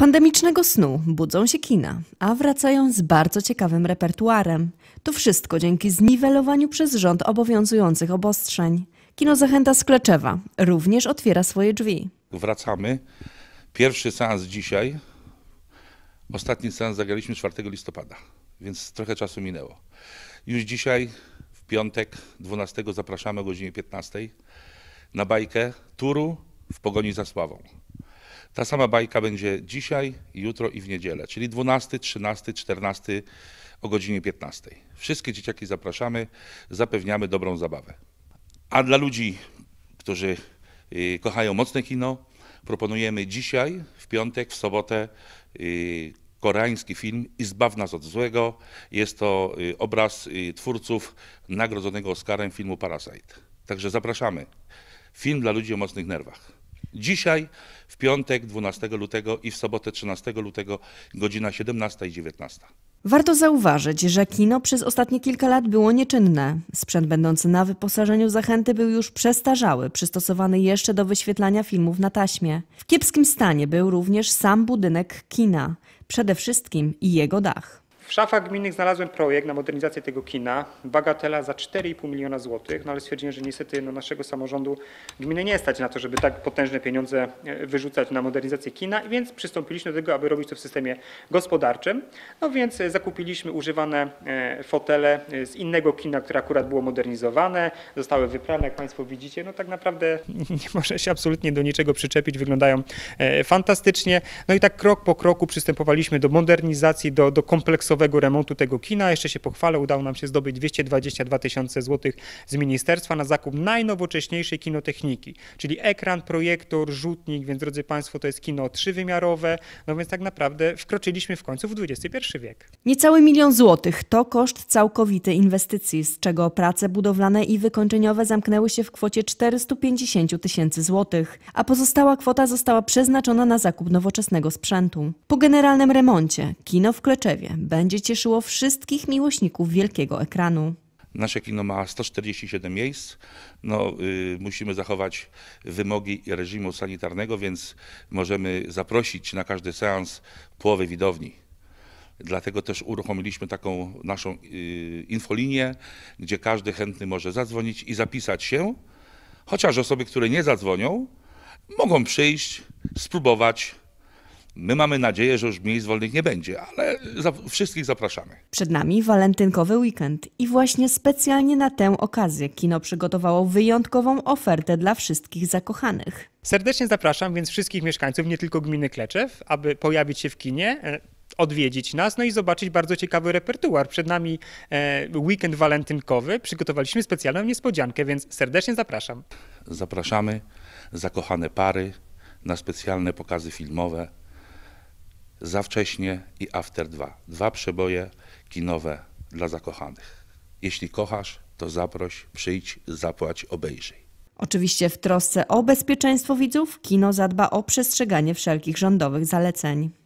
pandemicznego snu budzą się kina, a wracają z bardzo ciekawym repertuarem. To wszystko dzięki zniwelowaniu przez rząd obowiązujących obostrzeń. Kino Zachęta Skleczewa również otwiera swoje drzwi. Wracamy. Pierwszy seans dzisiaj. Ostatni seans zagraliśmy 4 listopada, więc trochę czasu minęło. Już dzisiaj, w piątek 12, zapraszamy o godzinie 15 na bajkę Turu w pogoni za sławą. Ta sama bajka będzie dzisiaj, jutro i w niedzielę, czyli 12, 13, 14 o godzinie 15. Wszystkie dzieciaki zapraszamy, zapewniamy dobrą zabawę. A dla ludzi, którzy y, kochają mocne kino, proponujemy dzisiaj, w piątek, w sobotę y, koreański film "Izbaw nas od złego. Jest to y, obraz twórców nagrodzonego Oscarem filmu Parasite. Także zapraszamy. Film dla ludzi o mocnych nerwach. Dzisiaj w piątek 12 lutego i w sobotę 13 lutego godzina 17 i 19. Warto zauważyć, że kino przez ostatnie kilka lat było nieczynne. Sprzęt będący na wyposażeniu zachęty był już przestarzały, przystosowany jeszcze do wyświetlania filmów na taśmie. W kiepskim stanie był również sam budynek kina, przede wszystkim i jego dach. W szafach gminnych znalazłem projekt na modernizację tego kina, bagatela za 4,5 miliona złotych, no ale stwierdziłem, że niestety no, naszego samorządu gminy nie stać na to, żeby tak potężne pieniądze e, wyrzucać na modernizację kina, więc przystąpiliśmy do tego, aby robić to w systemie gospodarczym. No więc e, zakupiliśmy używane e, fotele z innego kina, które akurat było modernizowane, zostały wyprane, jak Państwo widzicie, no tak naprawdę nie może się absolutnie do niczego przyczepić, wyglądają fantastycznie. No i tak krok po kroku przystępowaliśmy do modernizacji, do, do kompleksowania kompleksowego remontu tego kina. Jeszcze się pochwalę, udało nam się zdobyć 222 tysiące złotych z ministerstwa na zakup najnowocześniejszej kinotechniki, czyli ekran, projektor, rzutnik, więc drodzy Państwo, to jest kino trzywymiarowe, no więc tak naprawdę wkroczyliśmy w końcu w XXI wiek. Niecały milion złotych to koszt całkowity inwestycji, z czego prace budowlane i wykończeniowe zamknęły się w kwocie 450 tysięcy złotych, a pozostała kwota została przeznaczona na zakup nowoczesnego sprzętu. Po generalnym remoncie kino w Kleczewie będzie będzie cieszyło wszystkich miłośników wielkiego ekranu. Nasze kino ma 147 miejsc. No, y, musimy zachować wymogi reżimu sanitarnego, więc możemy zaprosić na każdy seans połowę widowni. Dlatego też uruchomiliśmy taką naszą y, infolinię, gdzie każdy chętny może zadzwonić i zapisać się. Chociaż osoby, które nie zadzwonią, mogą przyjść, spróbować, My mamy nadzieję, że już miejsc wolnych nie będzie, ale za, wszystkich zapraszamy. Przed nami walentynkowy weekend i właśnie specjalnie na tę okazję kino przygotowało wyjątkową ofertę dla wszystkich zakochanych. Serdecznie zapraszam więc wszystkich mieszkańców, nie tylko gminy Kleczew, aby pojawić się w kinie e, odwiedzić nas, no i zobaczyć bardzo ciekawy repertuar. Przed nami e, weekend walentynkowy, przygotowaliśmy specjalną niespodziankę, więc serdecznie zapraszam. Zapraszamy zakochane pary na specjalne pokazy filmowe za wcześnie i After 2. Dwa przeboje kinowe dla zakochanych. Jeśli kochasz, to zaproś, przyjdź, zapłać, obejrzyj. Oczywiście w trosce o bezpieczeństwo widzów, kino zadba o przestrzeganie wszelkich rządowych zaleceń.